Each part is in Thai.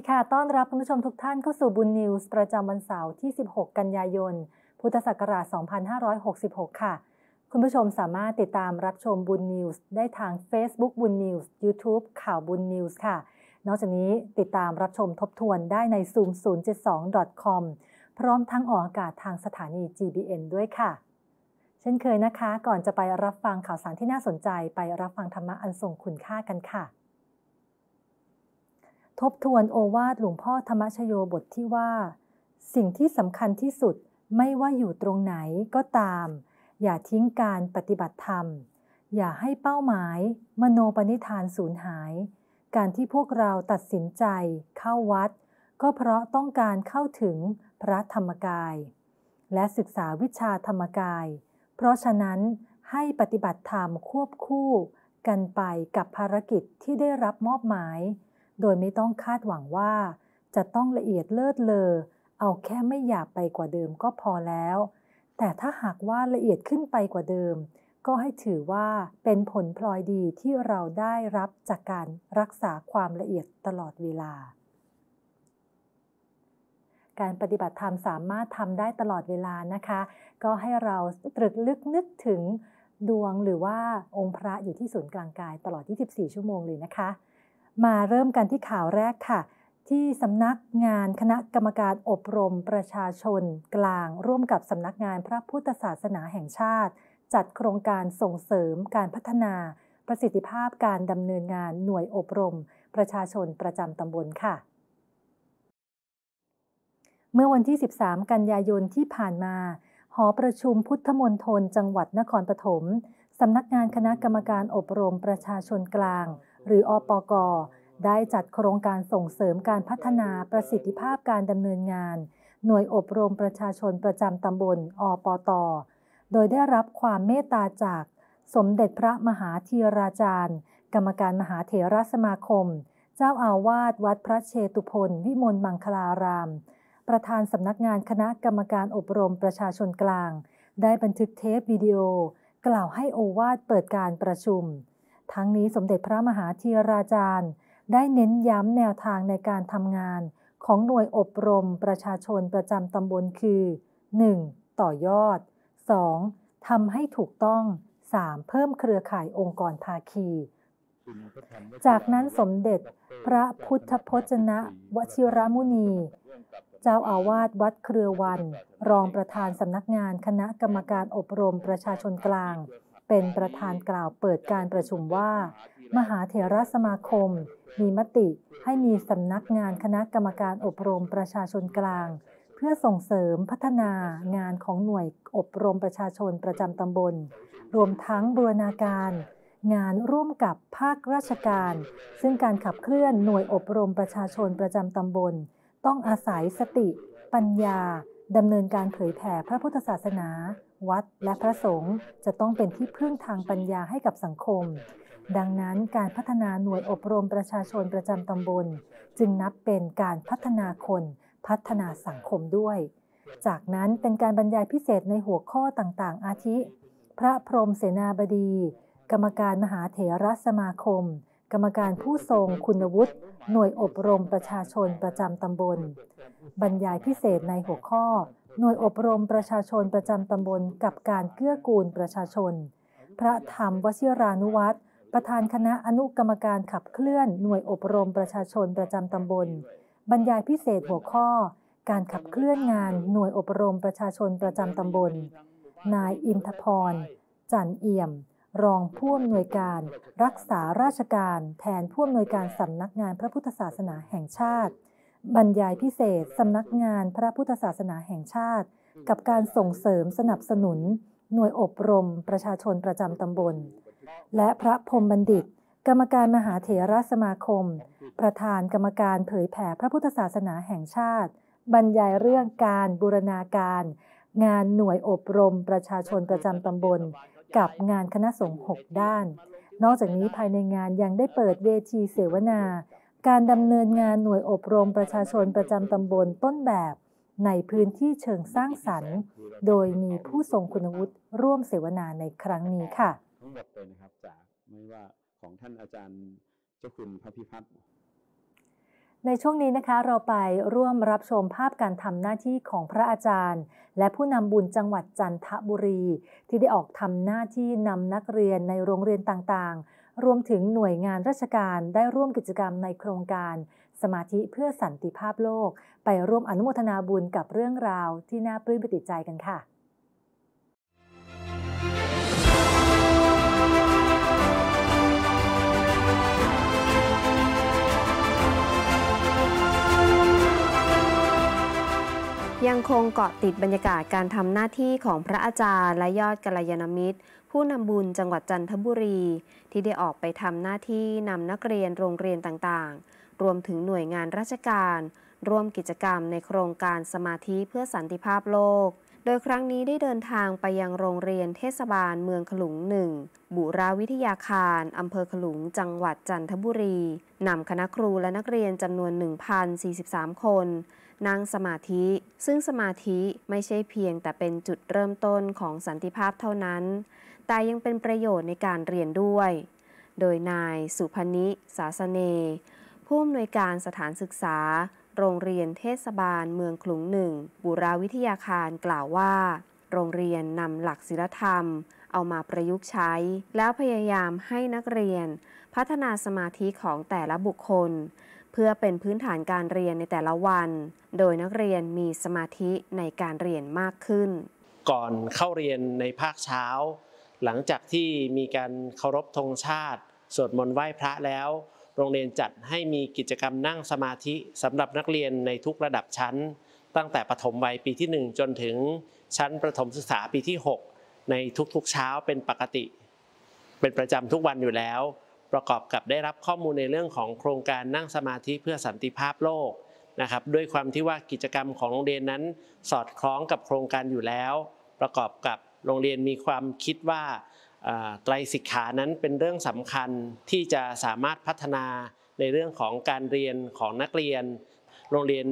ีค่ะต้อนรับคุณผู้ชมทุกท่านเข้าสู่บุญนิวส์ประจำวันเสาร์ที่ 16 กันยายน พุทธศักราช 2566 ค่ะ คุณผู้ชมสามารถติดตามรับชมบุญนิวส์ได้ทาง Facebook บุญนิวส์ YouTube ข่าวบุญนิวส์ค่ะ นอกจากนี้ติดตามรับชมทบทวนได้ใน zoom 0 7 2 com พร้อมทั้งออกอากาศทางสถานี GBN ด้วยค่ะ เช่นเคยนะคะ ก่อนจะไปรับฟังข่าวสารที่น่าสนใจไปรับฟังธรรมะอันทรงคุณค่ากันค่ะทบทวนโอวาทหลวงพ่อธรรมชโยบทที่ว่า สิ่งที่สำคัญที่สุดไม่ว่าอยู่ตรงไหนก็ตาม อย่าทิ้งการปฏิบัติธรรม อย่าให้เป้าหมาย มโนปณิธานสูญหาย การที่พวกเราตัดสินใจเข้าวัด ก็เพราะต้องการเข้าถึงพระธรรมกาย และศึกษาวิชาธรรมกาย เพราะฉะนั้นให้ปฏิบัติธรรมควบคู่ กันไปกับภารกิจที่ได้รับมอบหมายโดยไม่ต้องคาดหวังว่าจะต้องละเอียดเลิศเลอ เอาแค่ไม่หยาบไปกว่าเดิมก็พอแล้ว แต่ถ้าหากว่าละเอียดขึ้นไปกว่าเดิมก็ให้ถือว่าเป็นผลพลอยดีที่เราได้รับจากการรักษาความละเอียดตลอดเวลา การปฏิบัติธรรมสามารถทำได้ตลอดเวลานะคะ ก็ให้เราตรึกลึกนึกถึงดวงหรือว่าองค์พระอยู่ที่ศูนย์กลางกาย ตลอด24 ชั่วโมงเลยนะคะมาเริ่มกันที่ข่าวแรกค่ะ ที่สำนักงานคณะกรรมการอบรมประชาชน กลาง ร่วมกับสำนักงานพระพุทธศาสนาแห่งชาติ จัดโครงการส่งเสริมการพัฒนา ประสิทธิภาพการดำเนินงานหน่วยอบรม ประชาชนประจำตำบลค่ะ เมื่อวันที่ 13 กันยายนที่ผ่านมา หอประชุมพุทธมณฑลจังหวัดนครปฐมสำนักงานคณะกรรมการอบรม ประชาชนกลางหรืออปกได้จัดโครงการส่งเสริมการพัฒนาประสิทธิภาพการดำเนินงาน หน่วยอบรมประชาชนประจำตำบลอปต โดยได้รับความเมตตาจาก สมเด็จพระมหาธีราจารย์กรรมการมหาเถรสมาคม เจ้าอาวาสวัดพระเชตุพนวิมลมังคลาราม ประธานสำนักงานคณะกรรมการอบรมประชาชนกลาง ได้บันทึกเทปวิดีโอ กล่าวให้โอวาดเปิดการประชุมทั้งนี้สมเด็จพระมหาธีราจารย์ได้เน้นย้ำแนวทางในการทำงานของหน่วยอบรมประชาชนประจำตำบลคือ 1. ต่อยอด 2. ทำให้ถูกต้อง 3. เพิ่มเครือข่ายองค์กรภาคี จากนั้นสมเด็จพระพุทธพจนะวชิรมุนี เจ้าอาวาสวัดเครือวันรองประธานสำนักงานคณะกรรมการอบรมประชาชนกลางเป็นประธานกล่าวเปิดการประชุมว่า มหาเถรสมาคม มีมติให้มีสำนักงานคณะกรรมการอบรมประชาชนกลาง เพื่อส่งเสริมพัฒนางานของหน่วยอบรมประชาชนประจำตำบล รวมทั้งบูรณาการ งานร่วมกับภาคราชการ ซึ่งการขับเคลื่อนหน่วยอบรมประชาชนประจำตำบล ต้องอาศัยสติ ปัญญาดำเนินการเผยแผ่พระพุทธศาสนาวัดและพระสงฆ์จะต้องเป็นที่พึ่งทางปัญญาให้กับสังคม ดังนั้นการพัฒนาหน่วยอบรมประชาชนประจำตำบล จึงนับเป็นการพัฒนาคน พัฒนาสังคมด้วย จากนั้นเป็นการบรรยายพิเศษในหัวข้อต่างๆ อาทิ พระพรมเสนาบดี กรรมการมหาเถรสมาคม กรรมการผู้ทรงคุณวุฒิ หน่วยอบรมประชาชนประจำตำบล บรรยายพิเศษในหัวข้อหน่วยอบรมประชาชนประจำตำบลกับการเกื้อกูลประชาชน พระธรรมวชิรานุวัตรประธานคณะอนุกรรมการขับเคลื่อนหน่วยอบรมประชาชนประจำตำบล บรรยายพิเศษหัวข้อ การขับเคลื่อนงานหน่วยอบรมประชาชนประจำตำบล นายอินทพรจันเอี่ยม รองผู้อำนวยการ รักษาราชการแทนผู้อำนวยการสำนักงานพระพุทธศาสนาแห่งชาติบรรยายพิเศษสำนักงานพระพุทธศาสนาแห่งชาติ กับการส่งเสริมสนับสนุน หน่วยอบรม ประชาชนประจำตำบล และพระพรมบัณฑิต กรรมการมหาเถรสมาคม ประธานกรรมการเผยแผ่พระพุทธศาสนาแห่งชาติ บรรยายเรื่องการบูรณาการ งานหน่วยอบรม ประชาชนประจำตำบล กับงานคณะสงฆ์หกด้าน นอกจากนี้ภายในงานยังได้เปิดเวทีเสวนาการดำเนินงานหน่วยอบรมประชาชนประจำตำบลต้นแบบ ในพื้นที่เชิงสร้างสรรค์ โดยมีผู้ทรงคุณวุฒิร่วมเสวนาในครั้งนี้ค่ะทั้งหมดเลยนะครับจากไม่ว่าของท่านอาจารย์เจ้าคุณพระพิพัฒน์ในช่วงนี้นะคะ เราไปร่วมรับชมภาพการทำหน้าที่ของพระอาจารย์ และผู้นำบุญจังหวัดจันทบุรี ที่ได้ออกทำหน้าที่นำนักเรียนในโรงเรียนต่างรวมถึงหน่วยงานราชการได้ร่วมกิจกรรมในโครงการสมาธิเพื่อสันติภาพโลก ไปร่วมอนุโมทนาบุญกับเรื่องราวที่น่าปลื้มปิติใจกันค่ะยังคงเกาะติดบรรยากาศการทำหน้าที่ของพระอาจารย์ และยอดกัลยาณมิตร ผู้นำบุญจังหวัดจันทบุรี ที่ได้ออกไปทำหน้าที่นำนักเรียนโรงเรียนต่างๆ รวมถึงหน่วยงานราชการ ร่วมกิจกรรมในโครงการสมาธิเพื่อสันติภาพโลก โดยครั้งนี้ได้เดินทางไปยังโรงเรียนเทศบาลเมืองขลุงหนึ่งบุราวิทยาคารอำเภอขลุง จังหวัดจันทบุรีนำคณะครูและนักเรียนจำนวน1,043คนนั่งสมาธิซึ่งสมาธิไม่ใช่เพียงแต่เป็นจุดเริ่มต้นของสันติภาพเท่านั้น แต่ยังเป็นประโยชน์ในการเรียนด้วย โดยนายสุพนิสาสเน ผู้อำนวยการสถานศึกษา โรงเรียนเทศบาลเมืองขลุงหนึ่งบุราวิทยาคารกล่าวว่า โรงเรียนนำหลักศิลธรรม เอามาประยุกต์ใช้ แล้วพยายามให้นักเรียน พัฒนาสมาธิของแต่ละบุคคลเพื่อเป็นพื้นฐานการเรียนในแต่ละวัน โดยนักเรียนมีสมาธิในการเรียนมากขึ้น ก่อนเข้าเรียนในภาคเช้า หลังจากที่มีการเคารพธงชาติสวดมนต์ไหว้พระแล้ว โรงเรียนจัดให้มีกิจกรรมนั่งสมาธิสำหรับนักเรียนในทุกระดับชั้น ตั้งแต่ประถมวัยปีที่1จนถึง ชั้นประถมศึกษาปีที่ 6 ในทุกๆเช้าเป็นปกติ เป็นประจำทุกวันอยู่แล้วประกอบกับได้รับข้อมูลในเรื่องของโครงการนั่งสมาธิเพื่อสันติภาพโลกนะครับ ด้วยความที่ว่ากิจกรรมของโรงเรียนนั้น สอดคล้องกับโครงการอยู่แล้ว ประกอบกับโรงเรียนมีความคิดว่าไตรสิกขานั้นเป็นเรื่องสำคัญที่จะสามารถพัฒนาในเรื่องของการเรียนของนักเรียน โรงเรียน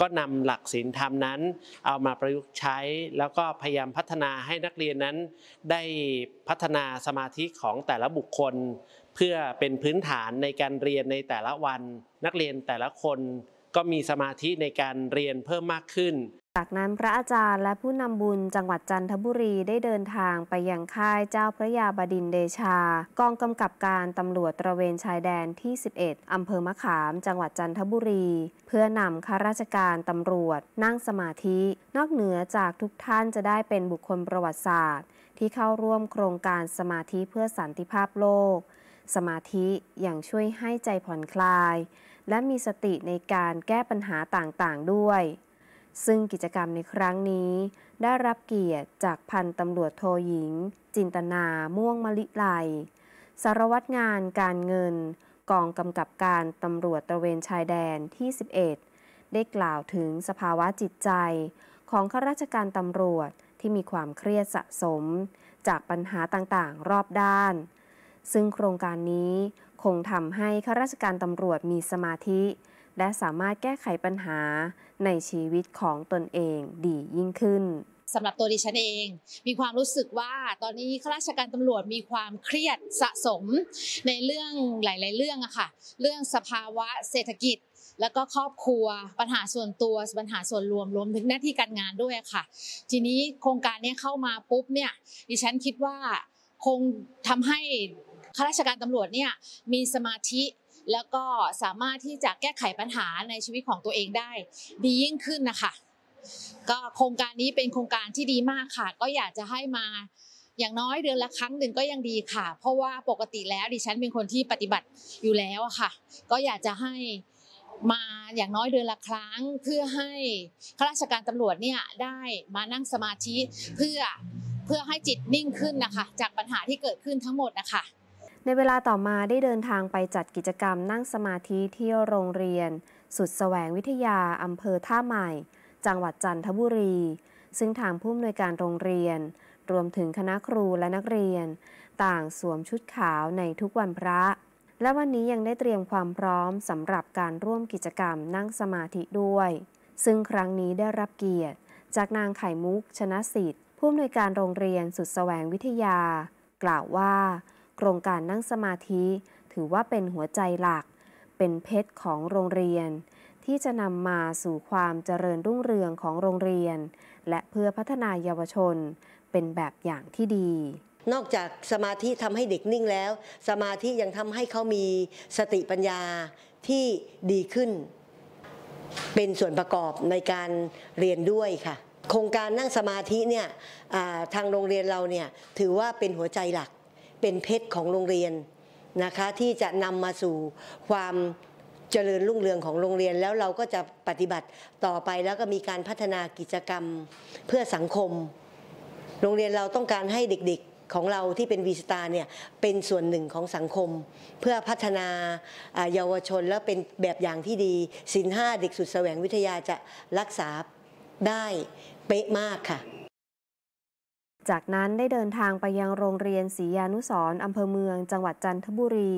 ก็นำหลักศีลธรรมนั้น เอามาประยุกต์ใช้ แล้วก็พยายามพัฒนาให้นักเรียนนั้น ได้พัฒนาสมาธิของแต่ละบุคคล เพื่อเป็นพื้นฐานในการเรียนในแต่ละวัน นักเรียนแต่ละคนก็มีสมาธิในการเรียนเพิ่มมากขึ้น จากนั้นพระอาจารย์และผู้นำบุญจังหวัดจันทบุรีได้เดินทางไปยังค่ายเจ้าพระยาบดินเดชา กองกำกับการตำรวจตระเวนชายแดนที่ 11อำเภอมะขามจังหวัดจันทบุรี เพื่อนำข้าราชการตำรวจนั่งสมาธินอกเหนือจากทุกท่านจะได้เป็นบุคคลประวัติศาสตร์ ที่เข้าร่วมโครงการสมาธิเพื่อสันติภาพโลก สมาธิอย่างช่วยให้ใจผ่อนคลายและมีสติในการแก้ปัญหาต่างๆ ด้วย ซึ่งกิจกรรมในครั้งนี้ ได้รับเกียรติจากพันตำรวจโทหญิง จินตนา ม่วงมะลิไลสารวัตรงานการเงินกองกำกับการตำรวจตระเวนชายแดน ที่ 11 ได้กล่าวถึงสภาวะจิตใจ ของข้าราชการตำรวจที่มีความเครียดสะสม จากปัญหาต่างๆ รอบด้านซึ่งโครงการนี้คงทำให้ข้าราชการตำรวจมีสมาธิ และสามารถแก้ไขปัญหาในชีวิตของตนเองดียิ่งขึ้นสำหรับตัวดิฉันเองมีความรู้สึกว่าตอนนี้ข้าราชการตำรวจมีความเครียดสะสมในเรื่องหลาย ๆ เรื่องอะค่ะเรื่องสภาวะเศรษฐกิจ แล้วก็ครอบครัวปัญหาส่วนตัวปัญหาส่วนรวมรวมถึงหน้าที่การงานด้วยค่ะ ทีนี้โครงการนี้เข้ามาปุ๊บเนี่ยดิฉันคิดว่า คงทำให้ข้าราชการตำรวจเนี่ยมีสมาธิแล้วก็สามารถที่จะแก้ไขปัญหาในชีวิตของตัวเองได้ ดียิ่งขึ้นนะคะ ก็โครงการนี้เป็นโครงการที่ดีมากค่ะ ก็อยากจะให้มาอย่างน้อยเดือนละครั้งหนึ่งก็ยังดีค่ะ เพราะว่าปกติแล้วดิฉันเป็นคนที่ปฏิบัติอยู่แล้วค่ะ ก็อยากจะให้มาอย่างน้อยเดือนละครั้ง เพื่อให้ข้าราชการตำรวจเนี่ยได้มานั่งสมาธิเพื่อเพื่อให้จิตนิ่งขึ้นนะคะ จากปัญหาที่เกิดขึ้นทั้งหมดนะคะในเวลาต่อมาได้เดินทางไปจัดกิจกรรมนั่งสมาธิที่โรงเรียน สุดแสวงวิทยาอำเภอท่าใหม่ จังหวัดจันทบุรี ซึ่งทางผู้อำนวยการโรงเรียน รวมถึงคณะครูและนักเรียน ต่างสวมชุดขาวในทุกวันพระ และวันนี้ยังได้เตรียมความพร้อมสำหรับการร่วมกิจกรรมนั่งสมาธิด้วย ซึ่งครั้งนี้ได้รับเกียรติ จากนางไข่มุก ชนะสิทธิ์ ผู้อำนวยการโรงเรียนสุดแสวงวิทยา กล่าวว่าโครงการนั่งสมาธิถือว่าเป็นหัวใจหลักเป็นเพชรของโรงเรียน ที่จะนำมาสู่ความเจริญรุ่งเรืองของโรงเรียน และเพื่อพัฒนาเยาวชนเป็นแบบอย่างที่ดี นอกจากสมาธิทำให้เด็กนิ่งแล้ว สมาธิยังทำให้เขามีสติปัญญาที่ดีขึ้น เป็นส่วนประกอบในการเรียนด้วยค่ะโครงการนั่งสมาธิเนี่ยทางโรงเรียนเราเนี่ยถือว่าเป็นหัวใจหลักเป็นเพชรของโรงเรียนนะคะที่จะนำมาสู่ความเจริญรุ่งเรืองของโรงเรียน แล้วเราก็จะปฏิบัติต่อไป แล้วก็มีการพัฒนากิจกรรมเพื่อสังคม โรงเรียนเราต้องการให้เด็กๆของเราที่เป็นวีสตาเนี่ยเป็นส่วนหนึ่งของสังคม เพื่อพัฒนาเยาวชนและเป็นแบบอย่างที่ดี สินห้าเด็กสุดแสวงวิทยาจะรักษาได้เป๊ะมากค่ะจากนั้นได้เดินทางไปยังโรงเรียนศรียานุสรอำเภอเมือง จังหวัดจันทบุรี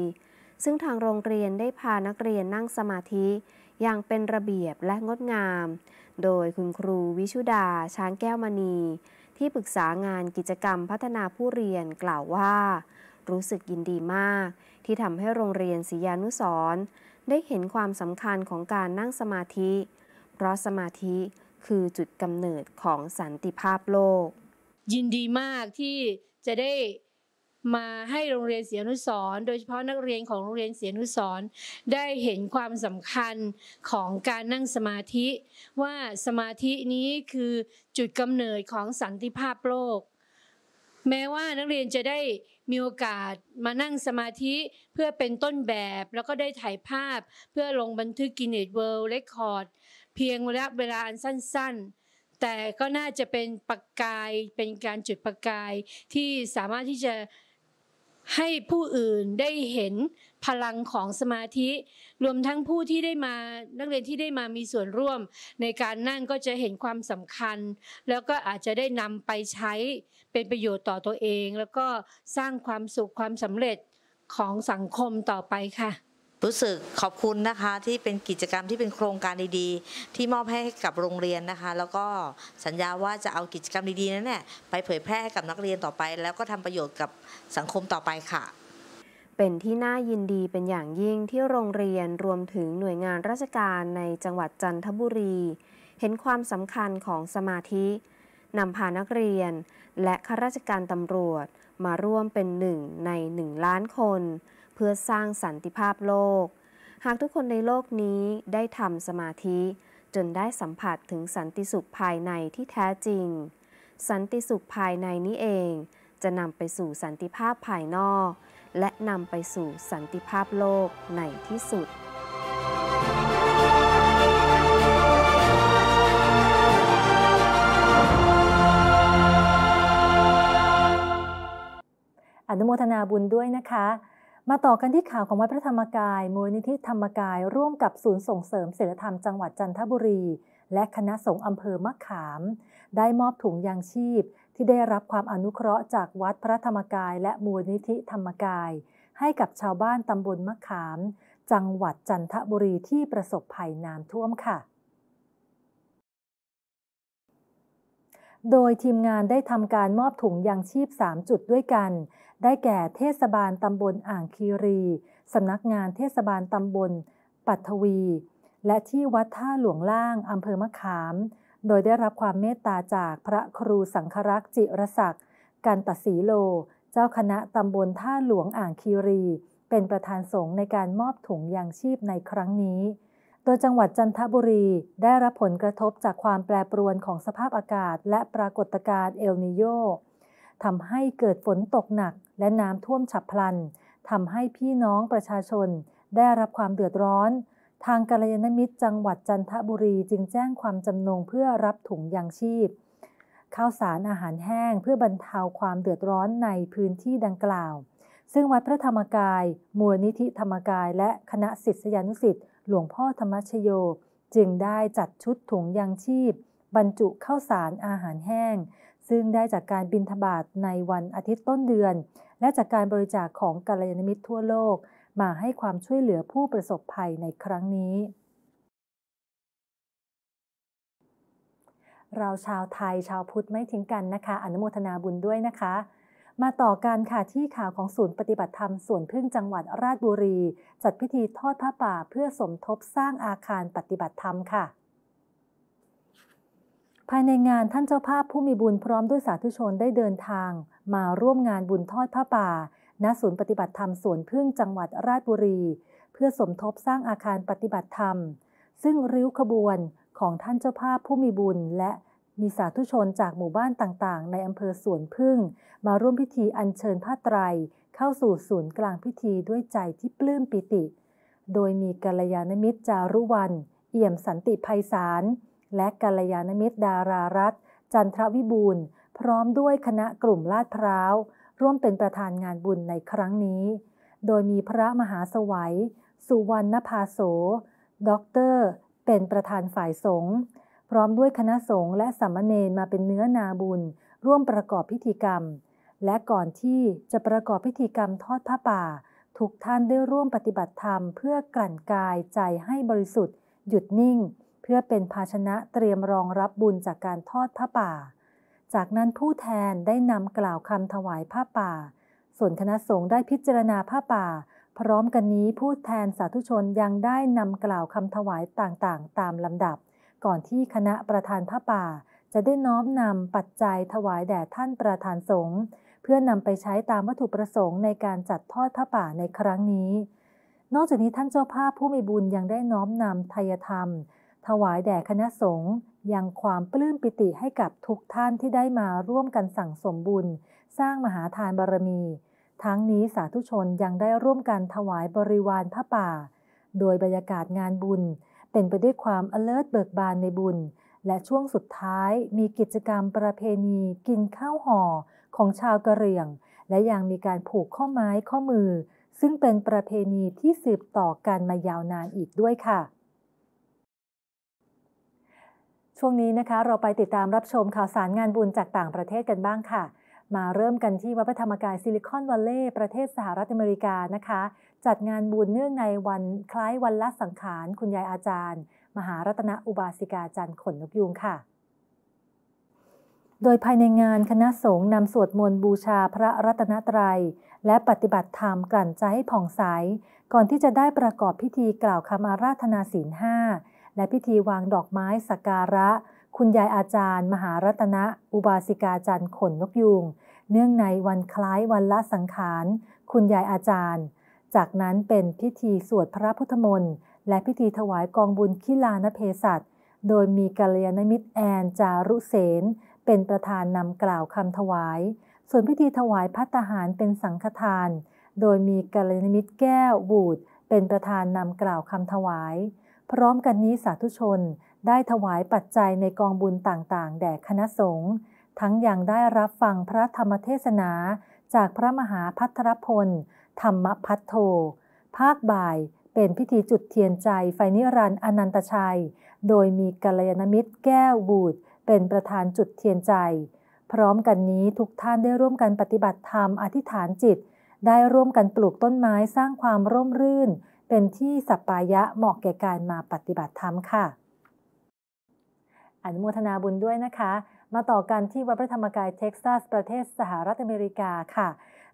ซึ่งทางโรงเรียนได้พานักเรียนนั่งสมาธิอย่างเป็นระเบียบและงดงาม โดย คุณครูวิชุดา ช้างแก้วมณี ที่ปรึกษางานกิจกรรมพัฒนาผู้เรียนกล่าวว่ารู้สึกยินดีมาก ที่ทำให้โรงเรียนศรียานุสรได้เห็นความสำคัญของการนั่งสมาธิ เพราะสมาธิคือจุดกำเนิดของสันติภาพโลกยินดีมากที่จะได้มาให้โรงเรียนเสียนุสรโดยเฉพาะนักเรียนของโรงเรียนเสียนุสรได้เห็นความสำคัญของการนั่งสมาธิ ว่าสมาธินี้คือจุดกำเนิดของสันติภาพโลก แม้ว่านักเรียนจะได้มีโอกาสมานั่งสมาธิเพื่อเป็นต้นแบบแล้วก็ได้ถ่ายภาพเพื่อลงบันทึกกินเนสเวิลด์เรคคอร์ดเพียงระยะเวลาอันสั้นๆแต่ก็น่าจะเป็นประกายเป็นการจุดประกายที่สามารถที่จะให้ผู้อื่นได้เห็นพลังของสมาธิรวมทั้งผู้ที่ได้มานักเรียนที่ได้มามีส่วนร่วม ในการนั่งก็จะเห็นความสำคัญ แล้วก็อาจจะได้นำไปใช้เป็นประโยชน์ต่อตัวเอง แล้วก็สร้างความสุขความสำเร็จของสังคมต่อไปค่ะรู้สึกขอบคุณนะคะที่เป็นกิจกรรมที่เป็นโครงการดีๆ ที่มอบให้กับโรงเรียนนะคะ แล้วก็สัญญาว่าจะเอากิจกรรมดีๆนั้นแหละไปเผยแพร่ให้กับนักเรียนต่อไป แล้วก็ทำประโยชน์กับสังคมต่อไปค่ะ เป็นที่น่ายินดีเป็นอย่างยิ่งที่โรงเรียนรวมถึงหน่วยงานราชการในจังหวัดจันทบุรีเห็นความสำคัญของสมาธินำพานักเรียน และข้าราชการตำรวจมาร่วมเป็นหนึ่งในหนึ่งล้านคนพื่อสร้างสันติภาพโลก หากทุกคนในโลกนี้ได้ทำสมาธิ จนได้สัมผัสถึงสันติสุขภายในที่แท้จริง สันติสุขภายในนี้เอง จะนำไปสู่สันติภาพภายนอก และนำไปสู่สันติภาพโลกในที่สุดอนุโมทนาบุญด้วยนะคะมาต่อกันที่ข่าวของวัดพระธรรมกาย มูลนิธิธรรมกายร่วมกับศูนย์ส่งเสริมศิลธรรมจังหวัดจันทบุรี และคณะสงฆ์อำเภอมะขาม ได้มอบถุงยางชีพ ที่ได้รับความอนุเคราะห์จากวัดพระธรรมกายและมูลนิธิธรรมกาย ให้กับชาวบ้านตำบลมะขามจังหวัดจันทบุรีที่ประสบภัยน้ำท่วมค่ะโดยทีมงานได้ทำการมอบถุงยางชีพ 3 จุดด้วยกัน ได้แก่เทศบาลตำบลอ่างคีรีสำนักงานเทศบาลตำบลปัทวี และที่วัดท่าหลวงล่างอำเภอมะขาม โดยได้รับความเมตตาจากพระครูสังครักษ์จิรศักดิ์กันตศีโล เจ้าคณะตำบลท่าหลวงอ่างคีรี เป็นประธานสงฆ์ในการมอบถุงยางชีพในครั้งนี้โดยจังหวัดจันทบุรีได้รับผลกระทบจากความแปรปรวนของสภาพอากาศ และปรากฏการณ์เอลนิโยทำให้เกิดฝนตกหนักและน้ำท่วมฉับพลันทำให้พี่น้องประชาชน ได้รับความเดือดร้อน ทางกัลยาณมิตร จังหวัดจันทบุรีจึงแจ้งความจำงเพื่อรับถุงยางชีพ ข้าวสารอาหารแห้งเพื่อบรรเทาความเดือดร้อนในพื้นที่ดังกล่าว ซึ่งวัดพระธรรมกายมูลนิธิธรรมกายและคณะศิษยานุศิษย์หลวงพ่อธรรมชโยจึงได้จัดชุดถุงยางชีพ บรรจุข้าวสารอาหารแห้ง ซึ่งได้จากการบินทบาทในวันอาทิตย์ต้นเดือน และจากการบริจาคของกัลยาณมิตรทั่วโลกมาให้ความช่วยเหลือผู้ประสบภัยในครั้งนี้ เราชาวไทยชาวพุทธไม่ทิ้งกันนะคะ อนุโมทนาบุญด้วยนะคะมาต่อกันค่ะที่ข่าวของศูนย์ปฏิบัติธรรมส่วนพึ่งจังหวัดราชบุรี จัดพิธีทอดผ้าป่าเพื่อสมทบสร้างอาคารปฏิบัติธรรมค่ะ ภายในงานท่านเจ้าภาพผู้มีบุญพร้อมด้วยสาธุชนได้เดินทาง มาร่วมงานบุญทอดผ้าป่าณศูนย์ปฏิบัติธรรมสวนพึ่งจังหวัดราชบุรี เพื่อสมทบสร้างอาคารปฏิบัติธรรม ซึ่งริ้วขบวนของท่านเจ้าภาพผู้มีบุญและมีสาธุชนจากหมู่บ้านต่างๆ ในอำเภอสวนพึ่ง มาร่วมพิธีอัญเชิญผ้าไตรเข้าสู่ศูนย์กลางพิธีด้วยใจที่ปลื้มปิติ โดยมีกัลยาณมิตรจารุวัน เอี่ยมสันติภัยสารและกัลยาณมิตรดารารัตจันทรวิบูลพร้อมด้วยคณะกลุ่มลาดพร้าว ร่วมเป็นประธานงานบุญในครั้งนี้ โดยมีพระมหาสวัยสุวรรณภาโสด็อกเตอร์ เป็นประธานฝ่ายสงฆ์พร้อมด้วยคณะสงฆ์และสามเณรมาเป็นเนื้อนาบุญ ร่วมประกอบพิธีกรรม และก่อนที่จะประกอบพิธีกรรมทอดผ้าป่าทุกท่านได้ร่วมปฏิบัติธรรม เพื่อกลั่นกายใจให้บริสุทธิ์ หยุดนิ่ง เพื่อเป็นภาชนะเตรียมรองรับบุญจากการทอดผ้าป่า จากนั้นผู้แทนได้นำกล่าวคำถวายผ้าป่า ส่วนคณะสงฆ์ได้พิจารณาผ้าป่า พร้อมกันนี้ผู้แทนสาธุชนยังได้นำกล่าวคำถวายต่างๆ ตามลำดับก่อนที่คณะประธานพระป่าจะได้น้อมนำปัจจัยถวายแด่ท่านประธานสงฆ์เพื่อนำไปใช้ตามวัตถุประสงค์ในการจัดทอดพระป่าในครั้งนี้ นอกจากนี้ท่านเจ้าภาพผู้มีบุญ ยังได้น้อมนำไทยธรรม ถวายแด่คณะสงฆ์ยังความปลื้มปิติให้กับทุกท่านที่ได้มาร่วมกันสั่งสมบุญ สร้างมหาทานบารมี ทั้งนี้สาธุชนยังได้ร่วมกันถวายบริวารพระป่า โดยบรรยากาศงานบุญเต็มไปด้วยความอเลิศเบิกบานในบุญ และช่วงสุดท้ายมีกิจกรรมประเพณีกินข้าวห่อของชาวกะเหรี่ยง และยังมีการผูกข้อไม้ข้อมือ ซึ่งเป็นประเพณีที่สืบต่อกันมายาวนานอีกด้วยค่ะ ช่วงนี้นะคะ เราไปติดตามรับชมข่าวสารงานบุญจากต่างประเทศกันบ้างค่ะมาเริ่มกันที่วัดพระธรรมกายซิลิคอนวัลเลย์ประเทศสหรัฐอเมริกานะคะ จัดงานบุญเนื่องในวันคล้ายวันละสังขาร คุณยายอาจารย์ มหารัตนอุบาสิกาจันทร์ขนนกยูงค่ะ โดยภายในงานคณะสงฆ์นำสวดมนต์บูชาพระรัตนตรยัย และปฏิบัติธรรมกลั่นใจให้ผ่องใส ก่อนที่จะได้ประกอบพิธีกล่าวคำอาราธนาศีลห้าและพิธีวางดอกไม้สักการะคุณยายอาจารย์ มหารัตนะ อุบาสิกาจันทร์ขนนกยูงเนื่องในวันคล้ายวันละสังขาร คุณยายอาจารย์ จากนั้นเป็นพิธีสวดพระพุทธมนต์และพิธีถวายกองบุญคิลานเพศัตโดยมีกัลยาณมิตรแอนจารุเสนเป็นประธานนำกล่าวคำถวาย ส่วนพิธีถวายพัตหารเป็นสังฆทาน โดยมีกัลยาณมิตรแก้วบูดเป็นประธานนำกล่าวคำถวาย พร้อมกันนี้สาธุชนได้ถวายปัจจัยในกองบุญต่างๆ แด่คณะสงฆ์ ทั้งยังได้รับฟังพระธรรมเทศนา จากพระมหาพัทรพล ธรรมพัทโท ภาคบ่ายเป็นพิธีจุดเทียนใจ ไฟนิรันดร์อนันตชัย โดยมีกัลยาณมิตรแก้วบูด เป็นประธานจุดเทียนใจ พร้อมกันนี้ทุกท่านได้ร่วมกันปฏิบัติธรรมอธิษฐานจิต ได้ร่วมกันปลูกต้นไม้สร้างความร่มรื่น เป็นที่สัปปายะเหมาะแก่การมาปฏิบัติธรรมค่ะอนุโมทนาบุญด้วยนะคะ มาต่อกันที่วัดพระธรรมกายเท็กซัส ประเทศสหรัฐอเมริกาค่ะ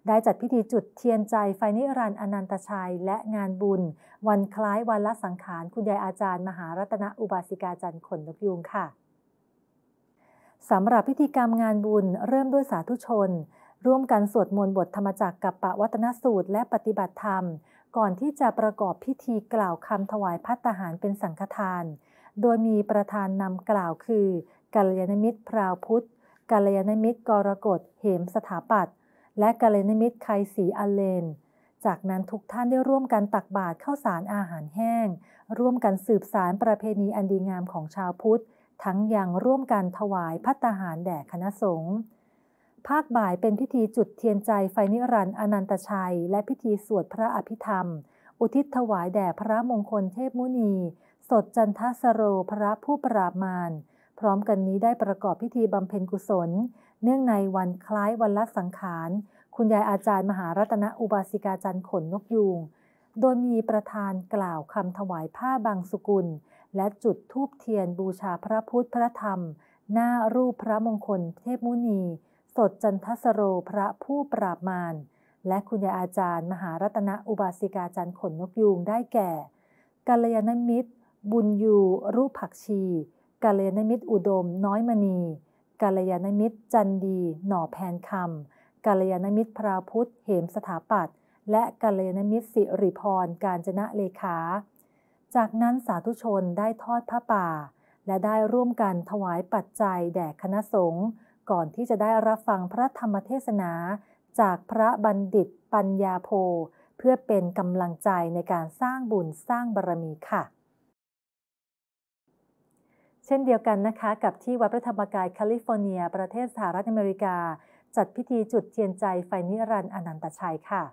ได้จัดพิธีจุดเทียนใจไฟนิรันอนันตชัยและงานบุญ วันคล้ายวันละสังขาร คุณยายอาจารย์ มหารัตนอุบาสิกาจันทร์ขนนกยุงค่ะ สำหรับพิธีกรรมงานบุญ เริ่มด้วยสาธุชน ร่วมกันสวดมนต์บทธรรมจักรกับปะวัตนสูตรและปฏิบัติธรรม ก่อนที่จะประกอบพิธีกล่าวคำถวายพัตาหารเป็นสังฆทานโดยมีประธานนำกล่าวคือกัลยาณมิตรพราวพุทธกัลยาณมิตรกรกฎ เหมสถาปัตย์และกัลยาณมิตรไคสีอเลน จากนั้นทุกท่านได้ร่วมกันตักบาตรข้าวสารอาหารแห้ง ร่วมกันสืบสารประเพณีอันดีงามของชาวพุทธ ทั้งยังร่วมกันถวายพัตหารแด่คณะสงฆ์ ภาคบ่ายเป็นพิธีจุดเทียนใจไฟนิรันดร์อนันตชัย และพิธีสวดพระอภิธรรม อุทิศถวายแด่พระมงคลเทพมุนีสดจันทสโรพระผู้ปราบมารพร้อมกันนี้ได้ประกอบพิธีบำเพ็ญกุศล เนื่องในวันคล้ายวันละสังขาร คุณยายอาจารย์มหารัตนอุบาสิกาจันท์ขนนกยูง โดยมีประธานกล่าวคำถวายผ้าบางสุกุล และจุดธูปเทียนบูชาพระพุทธพระธรรม หน้ารูปพระมงคลเทพมุนี สดจันทสโรพระผู้ปราบมารและคุณยายอาจารย์มหารัตนอุบาสิกาจันท์ขนนกยูง ได้แก่ กัลยาณมิตรบุญยูรูปผักชีกาลยานมิตรอุดมน้อยมณีกาลยานมิตรจันดี หน่อแพนคำกาลยานมิตรพราพุทธเหมสถาปัตย์และกาลยานมิตรสิริพรการจนะเลขา จากนั้นสาธุชนได้ทอดพระป่า และได้ร่วมกันถวายปัจจัยแด่คณะสงฆ์ก่อนที่จะได้รับฟังพระธรรมเทศนา จากพระบัณฑิตปัญญาโพ เพื่อเป็นกำลังใจในการสร้างบุญสร้างบารมีค่ะเช่นเดียวกันนะคะ กับที่วัดพระธรรมกายแคลิฟอร์เนีย ประเทศสหรัฐอเมริกา จัดพิธีจุดเทียนใจ ไฟนิรันดร์อนันตชัยค่ะ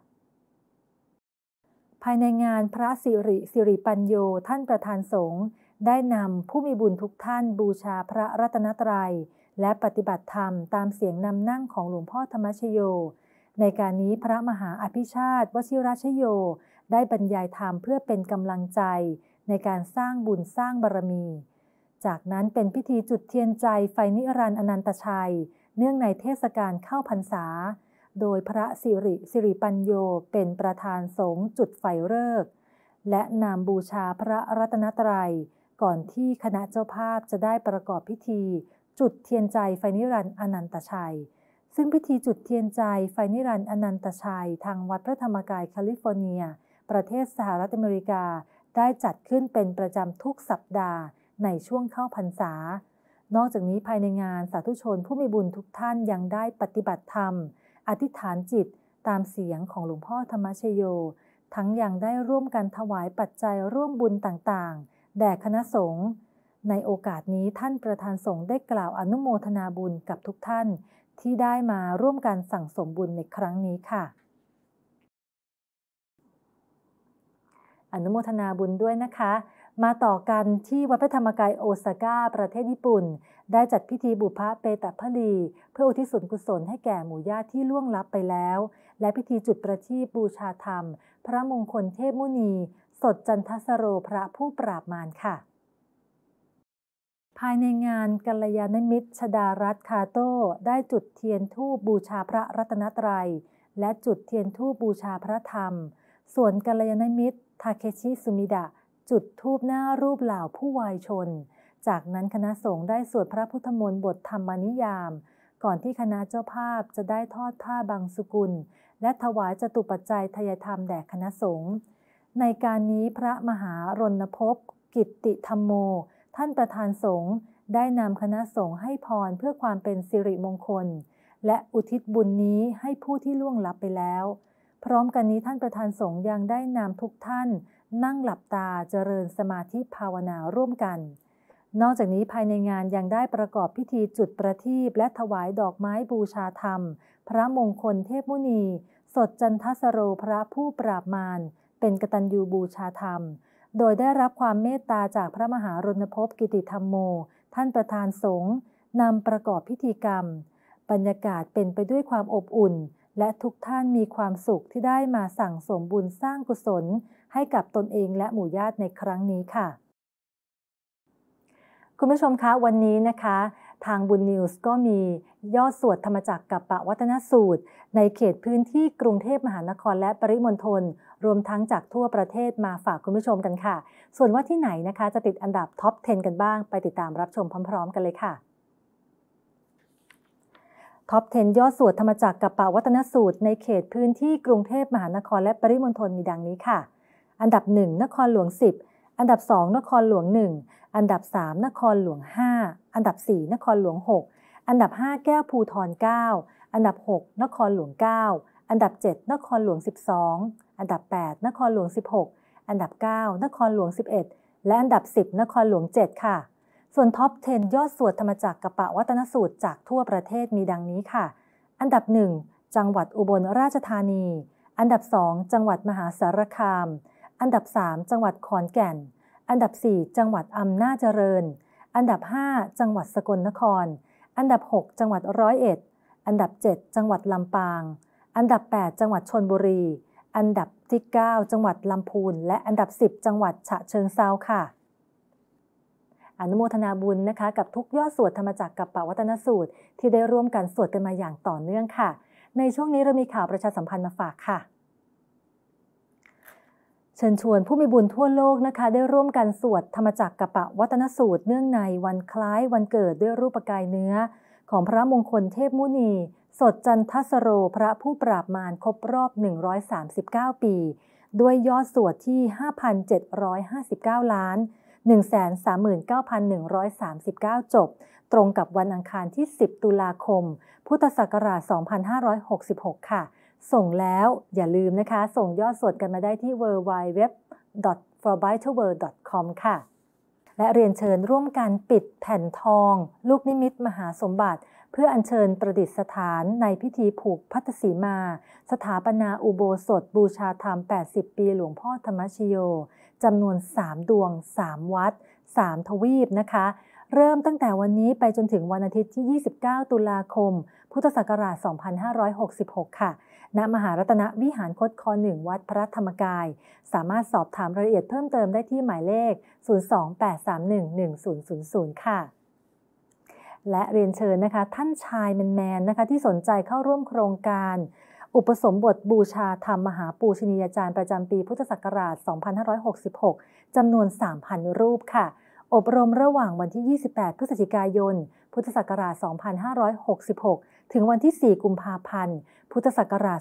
ภายในงานพระสิริสิริปัญโยท่านประธานสงฆ์ได้นำผู้มีบุญทุกท่านบูชาพระรัตนตรยัย และปฏิบัติธรรมตามเสียงนำนั่งของหลวงพ่อธรรมชโยในการนี้พระมหาอภิชาติวชิรชโย ได้บรรยายธรรมเพื่อเป็นกำลังใจ ในการสร้างบุญสร้างบารมีจากนั้นเป็นพิธีจุดเทียนใจไฟนิรันดร์อนันตชัย เนื่องในเทศกาลเข้าพรรษา โดยพระสิริสิริปัญโยเป็นประธานสงฆ์จุดไฟเลิกและนำบูชาพระรัตนตรัย ก่อนที่คณะเจ้าภาพจะได้ประกอบพิธี จุดเทียนใจไฟนิรันดร์อนันตชัย ซึ่งพิธีจุดเทียนใจไฟนิรันดร์อนันตชัย ทางวัดพระธรรมกายแคลิฟอร์เนีย ประเทศสหรัฐอเมริกาได้จัดขึ้นเป็นประจำทุกสัปดาห์ในช่วงเข้าพรรษา นอกจากนี้ภายในงานสาธุชนผู้มีบุญทุกท่าน ยังได้ปฏิบัติธรรม อธิษฐานจิตตามเสียงของหลวงพ่อธรรมชโย ทั้งยังได้ร่วมกันถวายปัจจัยร่วมบุญต่างๆ แด่คณะสงฆ์ ในโอกาสนี้ท่านประธานสงฆ์ได้กล่าวอนุโมทนาบุญกับทุกท่านที่ได้มาร่วมกันสั่งสมบุญในครั้งนี้ค่ะ อนุโมทนาบุญด้วยนะคะมาต่อกันที่วัดพระธรรมกายโอซาก้าประเทศญี่ปุ่น ได้จัดพิธีบุพะเปตะพลีเพื่ออุทิศส่วนกุศลให้แก่หมู่ญาติที่ล่วงลับไปแล้ว และพิธีจุดประทีปบูชาธรรม พระมงคลเทพมุนี สดจันทสโรพระผู้ปราบมารค่ะ ภายในงานกัลยาณมิตร ชดารัตคาโต้ได้จุดเทียนทูบบูชาพระรัตนตรยัย และจุดเทียนทูบบูชาพระธรรม ส่วนกัลยาณมิตรทาเคชิสุมิดะจุดทูปหน้ารูปเหล่าผู้วายชน จากนั้นคณะสงฆ์ได้สวดพระพุทธมนต์บทธรรมนิยาม ก่อนที่คณะเจ้าภาพจะได้ทอดผ้าบางสุกุล และถวายจตุปัจจัยทยธรรมแด่คณะสงฆ์ ในการนี้พระมหารณพพกิตติธรรมโม ท่านประธานสงฆ์ได้นำคณะสงฆ์ให้พรเพื่อความเป็นสิริมงคล และอุทิศบุญนี้ให้ผู้ที่ล่วงลับไปแล้ว พร้อมกันนี้ท่านประธานสงฆ์ยังได้นำทุกท่านนั่งหลับตาเจริญสมาธิภาวนาร่วมกัน นอกจากนี้ภายในงานยังได้ประกอบพิธีจุดประทีปและถวายดอกไม้บูชาธรรม พระมงคลเทพมุนี สดจันทสโรพระผู้ปราบมารเป็นกตัญญูบูชาธรรม โดยได้รับความเมตตาจากพระมหารณพกิติธรรมโม ท่านประธานสงฆ์นำประกอบพิธีกรรมบรรยากาศเป็นไปด้วยความอบอุ่นและทุกท่านมีความสุขที่ได้มาสั่งสมบุญสร้างกุศลให้กับตนเองและหมู่ญาติในครั้งนี้ค่ะคุณผู้ชมคะวันนี้นะคะ ทางบุญนิวส์ก็มียอดสวดธรรมจักรกับปะวัฒนสูตร ในเขตพื้นที่กรุงเทพมหานครและปริมณฑลรวมทั้งจากทั่วประเทศมาฝากคุณผู้ชมกันค่ะ ส่วนว่าที่ไหนนะคะจะติดอันดับท็อป 10 กันบ้าง ไปติดตามรับชมพร้อมๆ กันเลยค่ะท็อป 10 ยอดสวดธรรมจักรกับปวัฒนสูตรในเขตพื้นที่กรุงเทพมหานครและปริมณฑลมีดังนี้ค่ะ อันดับ 1 นครหลวง 10 อันดับ2นครหลวง 1 อันดับ 3 นครหลวง 5 อันดับ 4 นครหลวง 6 อันดับ 5 แก้วภูทร9 อันดับ 6 นครหลวง9อันดับ 7 นครหลวง 12 อันดับ 8 นครหลวง 16 อันดับ9นครหลวง 11 และอันดับ 10 นครหลวง 7 ค่ะส่วนท็อป 10 ยอดสวดธรรมจักรกะปะวัตนสูตรจากทั่วประเทศมีดังนี้ค่ะ อันดับ 1 จังหวัดอุบลราชธานี อันดับ2จังหวัดมหาสารคาม อันดับ 3 จังหวัดขอนแก่น อันดับ 4 จังหวัดอำนาจเจริญ อันดับ 5 จังหวัดสกลนคร อันดับ 6 จังหวัดร้อยเอ็ด อันดับ 7 จังหวัดลำปาง อันดับ 8 จังหวัดชนบุรี อันดับที่ 9 จังหวัดลำพูนและอันดับ 10 จังหวัดฉะเชิงเซาค่ะอนุโมทนาบุญนะคะกับทุกยอดสวดธรรมจักรกับปวัตนสูตร ที่ได้ร่วมกันสวดกันมาอย่างต่อเนื่องค่ะ ในช่วงนี้เรามีข่าวประชาสัมพันธ์มาฝากค่ะเชิญชวนผู้มีบุญทั่วโลกนะคะได้ร่วมกันสวดธรรมจักรกบปวัตนสูตรเนื่องในวันคล้ายวันเกิดด้วยรูปกายเนื้อ ของพระมงคลเทพมุนีสดจันทสโรพระผู้ปราบมารครบรอบ139 ปีด้วยยอดสวดที่ 5,759ล้าน139,139 จบ ตรงกับวันอังคารที่ 10 ตุลาคม พุทธศักราช 2566 ค่ะ ส่งแล้วอย่าลืมนะคะ ส่งยอดสดวกันมาได้ที่ www f o r b i t e w o r l d c o m ค่ะ และเรียนเชิญร่วมกันปิดแผ่นทอง ลูกนิมิตมหาสมบัติ เพื่ออัญเชิญประดิษฐานในพิธีผูกพัตสีมา สถาปนาอุโบสถบูชาธรรม 80 ปีหลวงพ่อธรรมชโยจำนวน 3 ดวง 3 วัด 3 ทวีปนะคะ เริ่มตั้งแต่วันนี้ไปจนถึงวันอาทิตย์ที่ 29 ตุลาคม พุทธศักราช 2566 ค่ะ ณมหารัตนวิหารคดคอหนึ่งวัดพระธรรมกาย สามารถสอบถามรายละเอียดเพิ่มเติมได้ที่หมายเลข 028311000ค่ะ และเรียนเชิญนะคะ ท่านชายแมนๆนะคะที่สนใจเข้าร่วมโครงการอุปสมบทบูชาธรรมมหาปูชนียาจารย์ประจำปีพุทธศักราช 2566 จำนวน 3,000 รูปค่ะ อบรมระหว่างวันที่ 28 พฤศจิกายน พุทธศักราช 2566 ถึงวันที่ 4 กุมภาพันธ์ พุทธศักราช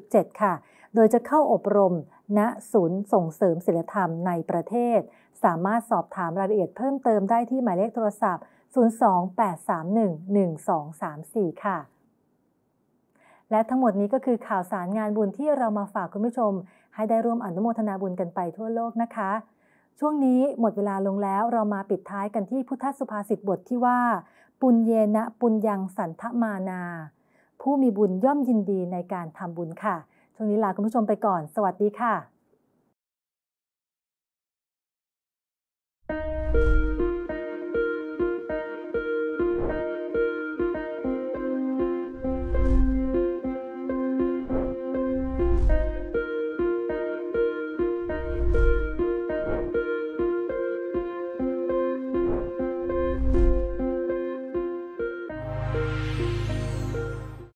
2567 ค่ะ โดยจะเข้าอบรมณศูนย์ส่งเสริมศิลธรรมในประเทศ สามารถสอบถามรายละเอียดเพิ่มเติมได้ที่หมายเลขโทรศัพท์ 028311234 ค่ะและทั้งหมดนี้ก็คือข่าวสารงานบุญที่เรามาฝากคุณผู้ชม ให้ได้ร่วมอนุโมทนาบุญกันไปทั่วโลกนะคะ ช่วงนี้หมดเวลาลงแล้วเรามาปิดท้ายกันที่พุทธสุภาษิตบทที่ว่า ปุญเยนะปุญยังสันทมานา ผู้มีบุญย่อมยินดีในการทำบุญค่ะ ช่วงนี้ลาคุณผู้ชมไปก่อนสวัสดีค่ะ